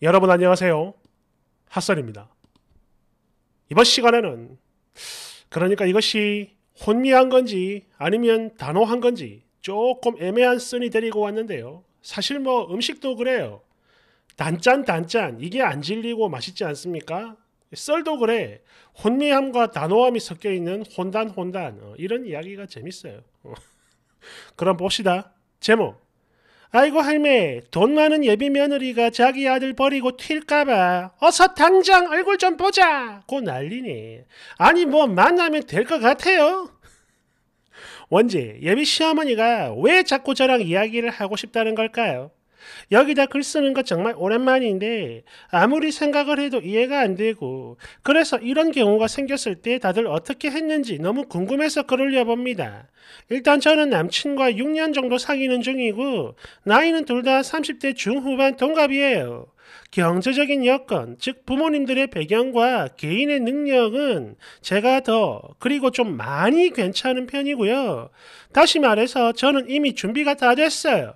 여러분 안녕하세요. 핫설입니다. 이번 시간에는 그러니까 이것이 혼미한 건지 아니면 단호한 건지 조금 애매한 쓴이 데리고 왔는데요. 사실 뭐 음식도 그래요. 단짠 단짠 이게 안 질리고 맛있지 않습니까? 썰도 그래. 혼미함과 단호함이 섞여 있는 혼단 혼단 어, 이런 이야기가 재밌어요. 그럼 봅시다. 제목 아이고 할매 돈 많은 예비 며느리가 자기 아들 버리고 튈까봐 어서 당장 얼굴 좀 보자 고 난리네 아니 뭐 만나면 될 것 같아요 원지 예비 시어머니가 왜 자꾸 저랑 이야기를 하고 싶다는 걸까요? 여기다 글 쓰는 거 정말 오랜만인데 아무리 생각을 해도 이해가 안 되고 그래서 이런 경우가 생겼을 때 다들 어떻게 했는지 너무 궁금해서 글을 려봅니다. 일단 저는 남친과 6년 정도 사귀는 중이고 나이는 둘 다 30대 중후반 동갑이에요. 경제적인 여건, 즉 부모님들의 배경과 개인의 능력은 제가 더 그리고 좀 많이 괜찮은 편이고요. 다시 말해서 저는 이미 준비가 다 됐어요.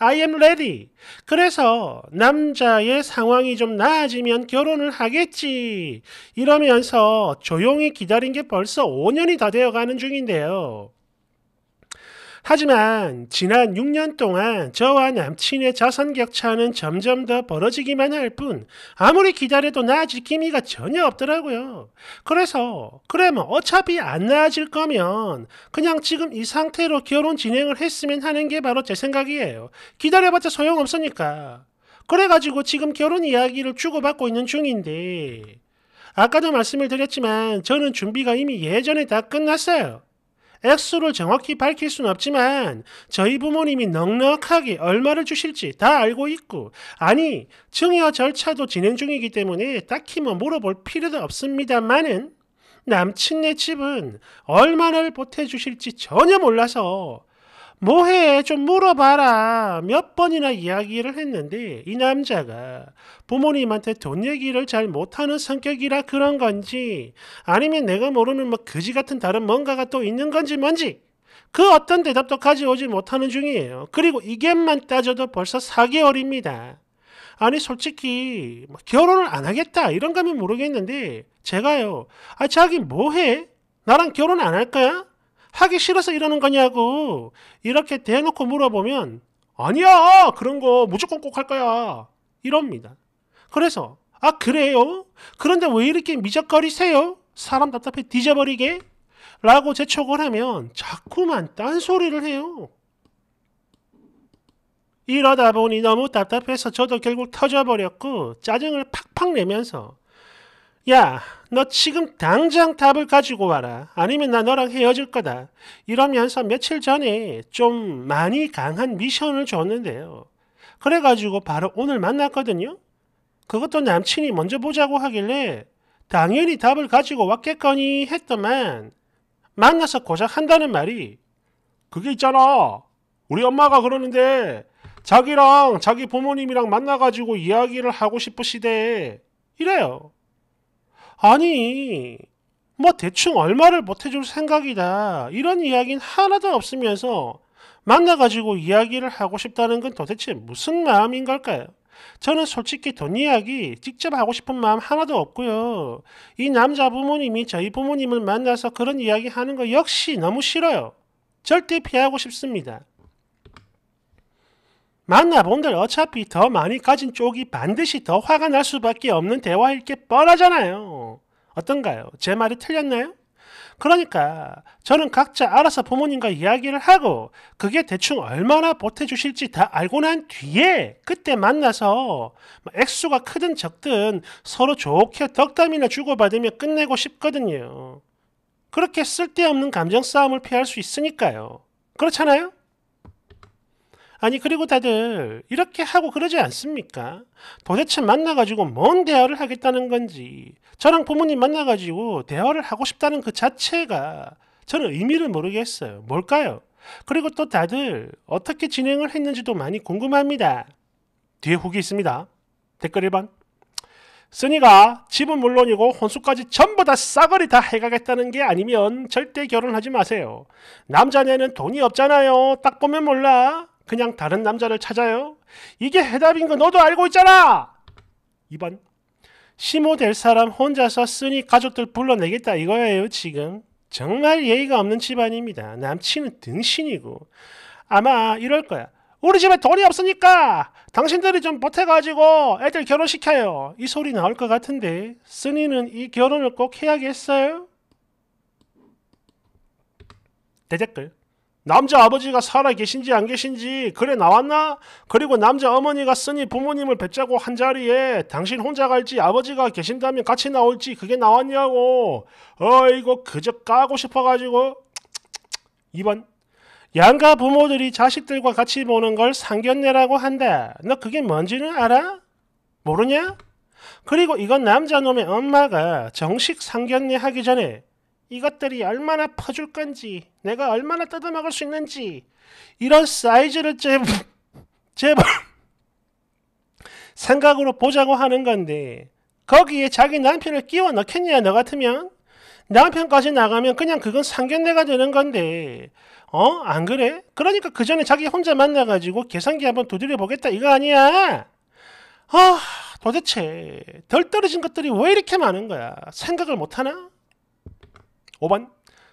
I am ready. 그래서 남자의 상황이 좀 나아지면 결혼을 하겠지. 이러면서 조용히 기다린 게 벌써 5년이 다 되어가는 중인데요. 하지만 지난 6년 동안 저와 남친의 자선 격차는 점점 더 벌어지기만 할 뿐 아무리 기다려도 나아질 기미가 전혀 없더라고요. 그래서 그래 뭐 어차피 안 나아질 거면 그냥 지금 이 상태로 결혼 진행을 했으면 하는 게 바로 제 생각이에요. 기다려봤자 소용없으니까. 그래가지고 지금 결혼 이야기를 주고받고 있는 중인데 아까도 말씀을 드렸지만 저는 준비가 이미 예전에 다 끝났어요. 액수를 정확히 밝힐 수는 없지만 저희 부모님이 넉넉하게 얼마를 주실지 다 알고 있고 아니 증여 절차도 진행 중이기 때문에 딱히 뭐 물어볼 필요도 없습니다만은 남친네 집은 얼마를 보태주실지 전혀 몰라서 뭐해? 좀 물어봐라. 몇 번이나 이야기를 했는데 이 남자가 부모님한테 돈 얘기를 잘 못하는 성격이라 그런 건지 아니면 내가 모르는 뭐 그지 같은 다른 뭔가가 또 있는 건지 뭔지 그 어떤 대답도 가져오지 못하는 중이에요. 그리고 이게만 따져도 벌써 4개월입니다. 아니 솔직히 뭐 결혼을 안 하겠다 이런 감면 모르겠는데 제가요. 아 자기 뭐해? 나랑 결혼 안 할 거야? 하기 싫어서 이러는 거냐고 이렇게 대놓고 물어보면 아니야 그런 거 무조건 꼭 할 거야 이럽니다. 그래서 아 그래요? 그런데 왜 이렇게 미적거리세요? 사람 답답해 뒤져버리게? 라고 재촉을 하면 자꾸만 딴소리를 해요. 이러다 보니 너무 답답해서 저도 결국 터져버렸고 짜증을 팍팍 내면서 야, 너 지금 당장 답을 가지고 와라. 아니면 나 너랑 헤어질 거다. 이러면서 며칠 전에 좀 많이 강한 미션을 줬는데요. 그래가지고 바로 오늘 만났거든요. 그것도 남친이 먼저 보자고 하길래 당연히 답을 가지고 왔겠거니 했더만 만나서 고작 한다는 말이 그게 있잖아. 우리 엄마가 그러는데 자기랑 자기 부모님이랑 만나가지고 이야기를 하고 싶으시대. 이래요. 아니 뭐 대충 얼마를 못해줄 생각이다 이런 이야기는 하나도 없으면서 만나가지고 이야기를 하고 싶다는 건 도대체 무슨 마음인 걸까요? 저는 솔직히 돈 이야기 직접 하고 싶은 마음 하나도 없고요. 이 남자 부모님이 저희 부모님을 만나서 그런 이야기 하는 거 역시 너무 싫어요. 절대 피하고 싶습니다. 만나본들 어차피 더 많이 가진 쪽이 반드시 더 화가 날 수밖에 없는 대화일 게 뻔하잖아요. 어떤가요? 제 말이 틀렸나요? 그러니까 저는 각자 알아서 부모님과 이야기를 하고 그게 대충 얼마나 보태주실지 다 알고 난 뒤에 그때 만나서 뭐 액수가 크든 적든 서로 좋게 덕담이나 주고받으며 끝내고 싶거든요. 그렇게 쓸데없는 감정 싸움을 피할 수 있으니까요. 그렇잖아요? 아니 그리고 다들 이렇게 하고 그러지 않습니까? 도대체 만나가지고 뭔 대화를 하겠다는 건지 저랑 부모님 만나가지고 대화를 하고 싶다는 그 자체가 저는 의미를 모르겠어요. 뭘까요? 그리고 또 다들 어떻게 진행을 했는지도 많이 궁금합니다. 뒤에 후기 있습니다. 댓글 1번 쓰니가 집은 물론이고 혼수까지 전부 다 싸그리 다 해가겠다는 게 아니면 절대 결혼하지 마세요. 남자네는 돈이 없잖아요. 딱 보면 몰라. 그냥 다른 남자를 찾아요? 이게 해답인 거 너도 알고 있잖아! 2번. 시모될 사람 혼자서 쓰니 가족들 불러내겠다 이거예요, 지금. 정말 예의가 없는 집안입니다. 남친은 등신이고. 아마 이럴 거야. 우리 집에 돈이 없으니까 당신들이 좀 보태가지고 애들 결혼시켜요. 이 소리 나올 것 같은데 쓰니는 이 결혼을 꼭 해야겠어요? 대댓글 남자 아버지가 살아 계신지 안 계신지 그래 나왔나? 그리고 남자 어머니가 쓰니 부모님을 뵙자고 한 자리에 당신 혼자 갈지 아버지가 계신다면 같이 나올지 그게 나왔냐고. 어이거 그저 까고 싶어가지고. 2번. 양가 부모들이 자식들과 같이 보는 걸 상견례라고 한다. 너 그게 뭔지는 알아? 모르냐? 그리고 이건 남자놈의 엄마가 정식 상견례 하기 전에 이것들이 얼마나 퍼줄 건지 내가 얼마나 뜯어먹을 수 있는지 이런 사이즈를 제발, 제발 생각으로 보자고 하는 건데 거기에 자기 남편을 끼워 넣겠냐 너 같으면 남편까지 나가면 그냥 그건 상견례가 되는 건데 어? 안 그래? 그러니까 그 전에 자기 혼자 만나가지고 계산기 한번 두드려 보겠다 이거 아니야? 아 도대체 덜 떨어진 것들이 왜 이렇게 많은 거야? 생각을 못하나? 5번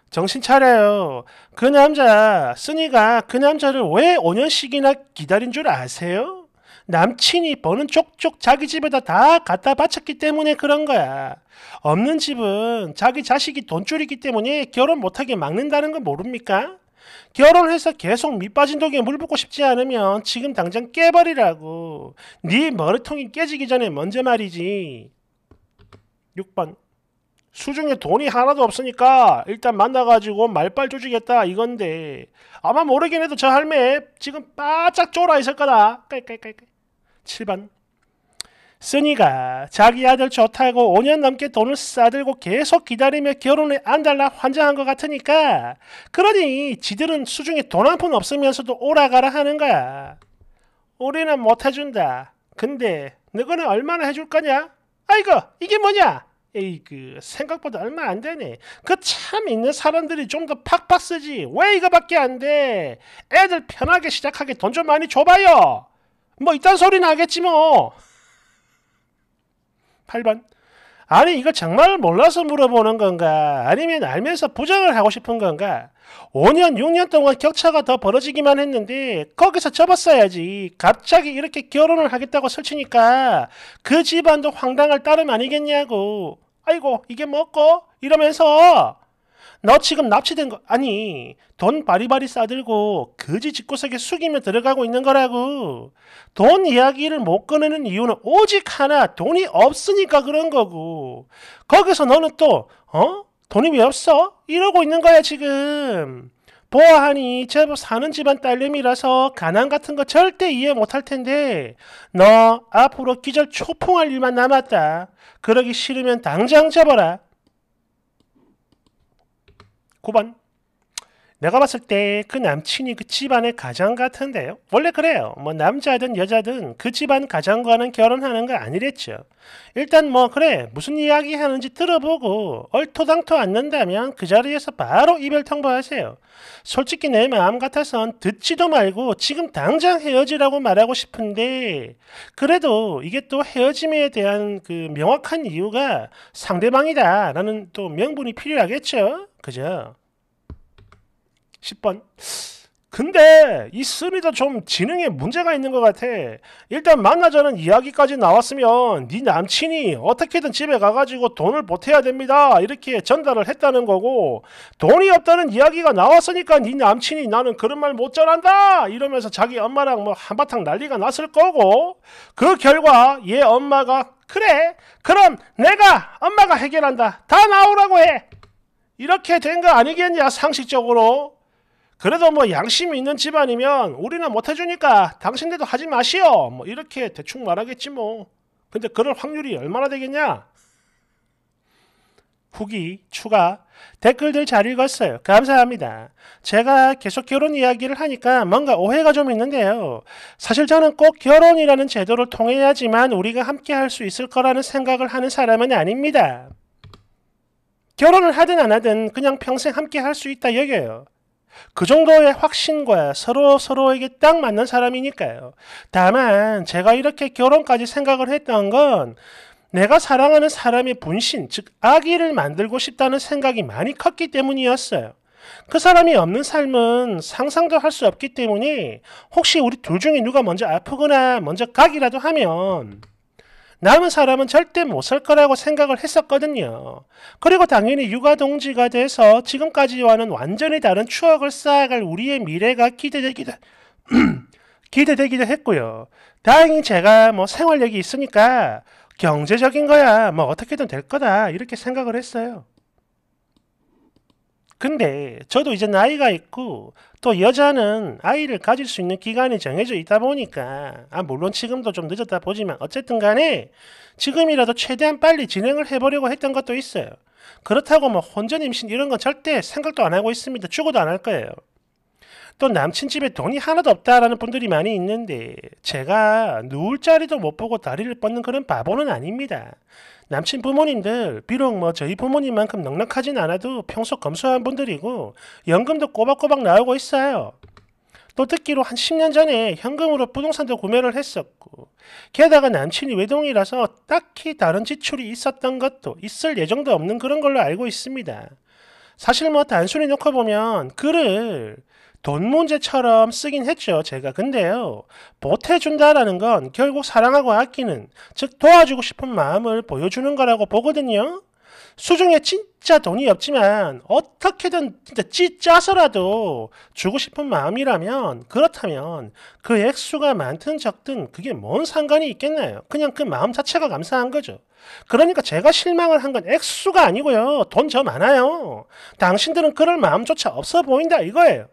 정신 차려요. 그 남자 쓰니가 그 남자를 왜 5년씩이나 기다린 줄 아세요? 남친이 버는 쪽쪽 자기 집에다 다 갖다 바쳤기 때문에 그런 거야. 없는 집은 자기 자식이 돈줄이기 때문에 결혼 못하게 막는다는 거 모릅니까? 결혼해서 계속 밑빠진 독에 물 붓고 싶지 않으면 지금 당장 깨버리라고. 네 머리통이 깨지기 전에 먼저 말이지. 6번 수중에 돈이 하나도 없으니까 일단 만나가지고 말빨 조지겠다 이건데 아마 모르긴 해도 저 할매 지금 바짝 쫄아 있을 거다. 7번 쓰니가 자기 아들 좋다고 5년 넘게 돈을 싸들고 계속 기다리며 결혼에 안달나 환장한 것 같으니까 그러니 지들은 수중에 돈 한 푼 없으면서도 오라가라 하는 거야. 우리는 못 해준다. 근데 너거는 얼마나 해줄 거냐? 아이고 이게 뭐냐? 에이 그 생각보다 얼마 안 되네. 그 참 있는 사람들이 좀 더 팍팍 쓰지. 왜 이거밖에 안 돼? 애들 편하게 시작하게 돈 좀 많이 줘봐요. 뭐 이딴 소리나겠지 뭐. 8번 아니 이거 정말 몰라서 물어보는 건가? 아니면 알면서 부정을 하고 싶은 건가? 5년, 6년 동안 격차가 더 벌어지기만 했는데 거기서 접었어야지. 갑자기 이렇게 결혼을 하겠다고 설치니까 그 집안도 황당할 따름 아니겠냐고. 아이고 이게 뭐고? 이러면서 너 지금 납치된 거 아니 돈 바리바리 싸들고 거지 집구석에 숙이며 들어가고 있는 거라고 돈 이야기를 못 꺼내는 이유는 오직 하나 돈이 없으니까 그런 거고 거기서 너는 또 어? 돈이 왜 없어? 이러고 있는 거야 지금 보아하니 제법 사는 집안 딸내미라서 가난 같은 거 절대 이해 못 할 텐데 너 앞으로 기절 초풍할 일만 남았다. 그러기 싫으면 당장 잡아라 코반 내가 봤을 때 그 남친이 그 집안의 가장 같은데요. 원래 그래요. 뭐 남자든 여자든 그 집안 가장과는 결혼하는 거 아니랬죠. 일단 뭐 그래 무슨 이야기 하는지 들어보고 얼토당토 않는다면 그 자리에서 바로 이별 통보하세요. 솔직히 내 마음 같아선 듣지도 말고 지금 당장 헤어지라고 말하고 싶은데 그래도 이게 또 헤어짐에 대한 그 명확한 이유가 상대방이다라는 또 명분이 필요하겠죠. 그죠? 10번. 근데 이 스미도 좀 지능에 문제가 있는 것 같아. 일단 만나자는 이야기까지 나왔으면 네 남친이 어떻게든 집에 가가지고 돈을 보태야 됩니다. 이렇게 전달을 했다는 거고 돈이 없다는 이야기가 나왔으니까 네 남친이 나는 그런 말 못 전한다 이러면서 자기 엄마랑 뭐 한바탕 난리가 났을 거고 그 결과 얘 엄마가 그래 그럼 내가 엄마가 해결한다 다 나오라고 해 이렇게 된 거 아니겠냐 상식적으로 그래도 뭐 양심이 있는 집안이면 우리는 못해주니까 당신들도 하지 마시오. 뭐 이렇게 대충 말하겠지 뭐. 근데 그럴 확률이 얼마나 되겠냐? 후기, 추가, 댓글들 잘 읽었어요. 감사합니다. 제가 계속 결혼 이야기를 하니까 뭔가 오해가 좀 있는데요. 사실 저는 꼭 결혼이라는 제도를 통해야지만 우리가 함께 할 수 있을 거라는 생각을 하는 사람은 아닙니다. 결혼을 하든 안 하든 그냥 평생 함께 할 수 있다 여겨요. 그 정도의 확신과 서로 서로에게 딱 맞는 사람이니까요. 다만 제가 이렇게 결혼까지 생각을 했던 건 내가 사랑하는 사람의 분신, 즉 아기를 만들고 싶다는 생각이 많이 컸기 때문이었어요. 그 사람이 없는 삶은 상상도 할 수 없기 때문에 혹시 우리 둘 중에 누가 먼저 아프거나 먼저 가기라도 하면 남은 사람은 절대 못 살 거라고 생각을 했었거든요. 그리고 당연히 육아동지가 돼서 지금까지와는 완전히 다른 추억을 쌓아갈 우리의 미래가 기대되기도 기대되기도 했고요. 다행히 제가 뭐 생활력이 있으니까 경제적인 거야 뭐 어떻게든 될 거다 이렇게 생각을 했어요. 근데 저도 이제 나이가 있고 또 여자는 아이를 가질 수 있는 기간이 정해져 있다 보니까 아 물론 지금도 좀 늦었다 보지만 어쨌든 간에 지금이라도 최대한 빨리 진행을 해보려고 했던 것도 있어요. 그렇다고 뭐 혼전 임신 이런 건 절대 생각도 안 하고 있습니다. 죽어도 안 할 거예요. 또 남친 집에 돈이 하나도 없다라는 분들이 많이 있는데 제가 누울 자리도 못 보고 다리를 뻗는 그런 바보는 아닙니다. 남친 부모님들 비록 뭐 저희 부모님만큼 넉넉하진 않아도 평소 검소한 분들이고 연금도 꼬박꼬박 나오고 있어요. 또 듣기로 한 10년 전에 현금으로 부동산도 구매를 했었고 게다가 남친이 외동이라서 딱히 다른 지출이 있었던 것도 있을 예정도 없는 그런 걸로 알고 있습니다. 사실 뭐 단순히 놓고 보면 그를 돈 문제처럼 쓰긴 했죠, 제가. 근데요, 보태준다라는 건 결국 사랑하고 아끼는, 즉 도와주고 싶은 마음을 보여주는 거라고 보거든요. 수중에 진짜 돈이 없지만 어떻게든 진짜 찢짜서라도 주고 싶은 마음이라면 그렇다면 그 액수가 많든 적든 그게 뭔 상관이 있겠나요? 그냥 그 마음 자체가 감사한 거죠. 그러니까 제가 실망을 한 건 액수가 아니고요. 돈 저 많아요. 당신들은 그럴 마음조차 없어 보인다 이거예요.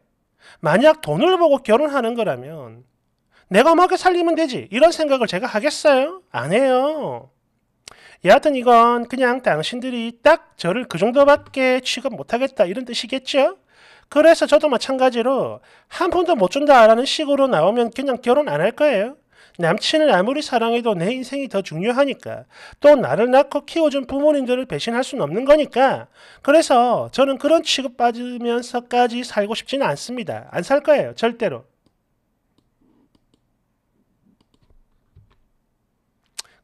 만약 돈을 보고 결혼하는 거라면 내가 먹여 살리면 되지 이런 생각을 제가 하겠어요? 안 해요. 여하튼 이건 그냥 당신들이 딱 저를 그 정도밖에 취급 못하겠다 이런 뜻이겠죠? 그래서 저도 마찬가지로 한 푼도 못 준다라는 식으로 나오면 그냥 결혼 안 할 거예요. 남친은 아무리 사랑해도 내 인생이 더 중요하니까 또 나를 낳고 키워준 부모님들을 배신할 수는 없는 거니까 그래서 저는 그런 취급 받으면서까지 살고 싶지는 않습니다. 안 살 거예요. 절대로.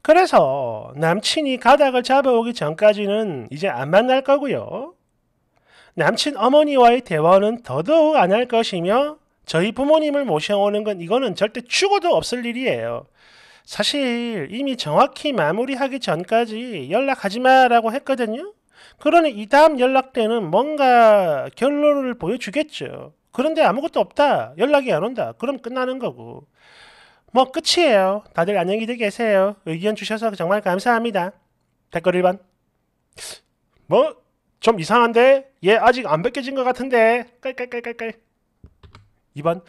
그래서 남친이 가닥을 잡아오기 전까지는 이제 안 만날 거고요. 남친 어머니와의 대화는 더더욱 안 할 것이며 저희 부모님을 모셔오는 건 이거는 절대 죽어도 없을 일이에요. 사실 이미 정확히 마무리하기 전까지 연락하지 마라고 했거든요. 그러니 이 다음 연락 때는 뭔가 결론을 보여주겠죠. 그런데 아무것도 없다. 연락이 안 온다. 그럼 끝나는 거고. 뭐 끝이에요. 다들 안녕히 계세요. 의견 주셔서 정말 감사합니다. 댓글 1번. 뭐? 좀 이상한데? 얘 아직 안 벗겨진 것 같은데? 깔깔깔깔깔. 2번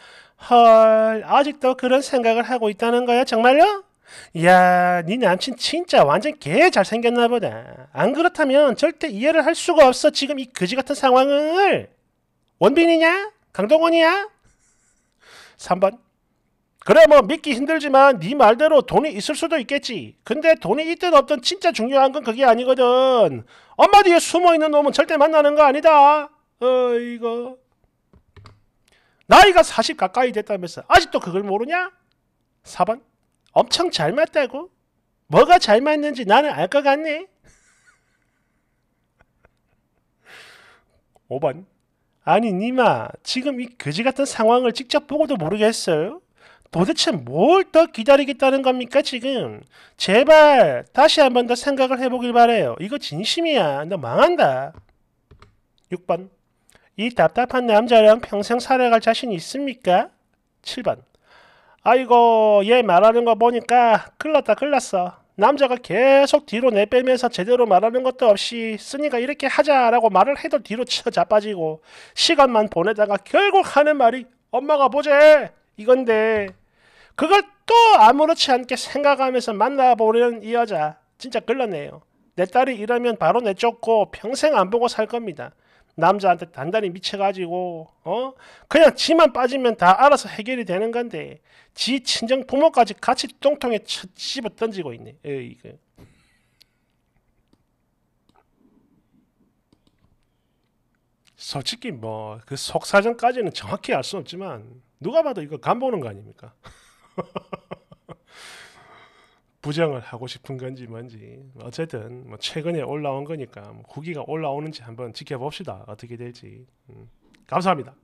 헐 아직도 그런 생각을 하고 있다는 거야 정말요? 야, 네 남친 진짜 완전 개 잘생겼나 보다. 안 그렇다면 절대 이해를 할 수가 없어. 지금 이 그지 같은 상황을. 원빈이냐? 강동원이야? 3번. 그래 뭐 믿기 힘들지만 네 말대로 돈이 있을 수도 있겠지. 근데 돈이 있든 없든 진짜 중요한 건 그게 아니거든. 엄마 뒤에 숨어있는 놈은 절대 만나는 거 아니다. 어이거 나이가 40 가까이 됐다면서 아직도 그걸 모르냐? 4번 엄청 잘 맞다고? 뭐가 잘 맞는지 나는 알 것 같네. 5번 아니 니마 지금 이 그지 같은 상황을 직접 보고도 모르겠어요? 도대체 뭘 더 기다리겠다는 겁니까 지금? 제발 다시 한 번 더 생각을 해보길 바래요. 이거 진심이야. 너 망한다. 6번 이 답답한 남자랑 평생 살아갈 자신 있습니까? 7번 아이고 얘 말하는 거 보니까 글렀다 글렀어. 남자가 계속 뒤로 내빼면서 제대로 말하는 것도 없이 쓰니까 이렇게 하자라고 말을 해도 뒤로 치어 자빠지고 시간만 보내다가 결국 하는 말이 엄마가 보제 이건데 그걸 또 아무렇지 않게 생각하면서 만나보려는 이 여자 진짜 글렀네요. 내 딸이 이러면 바로 내쫓고 평생 안 보고 살 겁니다. 남자한테 단단히 미쳐가지고 어 그냥 지만 빠지면 다 알아서 해결이 되는 건데 지 친정 부모까지 같이 똥통에 집어 던지고 있네. 에이 그. 솔직히 뭐 그 속사정까지는 정확히 알 수 없지만 누가 봐도 이거 간보는 거 아닙니까? 부정을 하고 싶은 건지 뭔지 어쨌든 뭐 최근에 올라온 거니까 뭐 후기가 올라오는지 한번 지켜봅시다 어떻게 될지 음. 감사합니다.